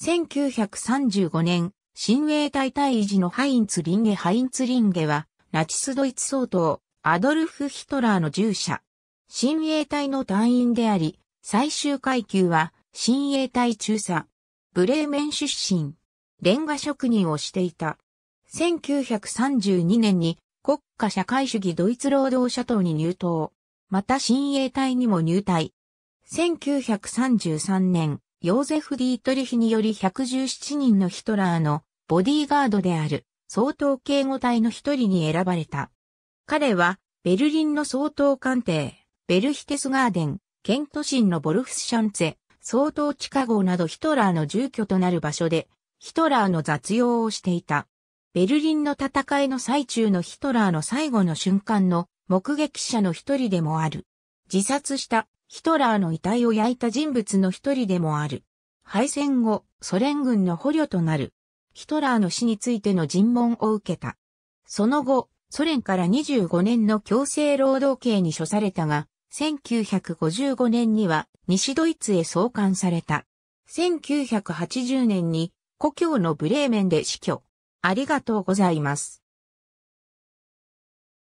1935年、親衛隊退位時のハインツリンゲハインツリンゲは、ナチスドイツ総統、アドルフ・ヒトラーの従者。親衛隊の隊員であり、最終階級は、親衛隊中佐。ブレーメン出身。レンガ職人をしていた。1932年に国家社会主義ドイツ労働者党に入党。また親衛隊にも入隊。1933年、ヨーゼフ・ディートリヒにより117人のヒトラーのボディーガードである総統警護隊の一人に選ばれた。彼はベルリンの総統官邸、ベルヒテスガーデン、ケントシンのボルフスシャンツェ、総統地下号などヒトラーの住居となる場所で、ヒトラーの雑用をしていた。ベルリンの戦いの最中のヒトラーの最後の瞬間の目撃者の一人でもある。自殺したヒトラーの遺体を焼いた人物の一人でもある。敗戦後、ソ連軍の捕虜となる。ヒトラーの死についての尋問を受けた。その後、ソ連から25年の強制労働刑に処されたが、1955年には西ドイツへ送還された。1980年に故郷のブレーメンで死去。ありがとうございます。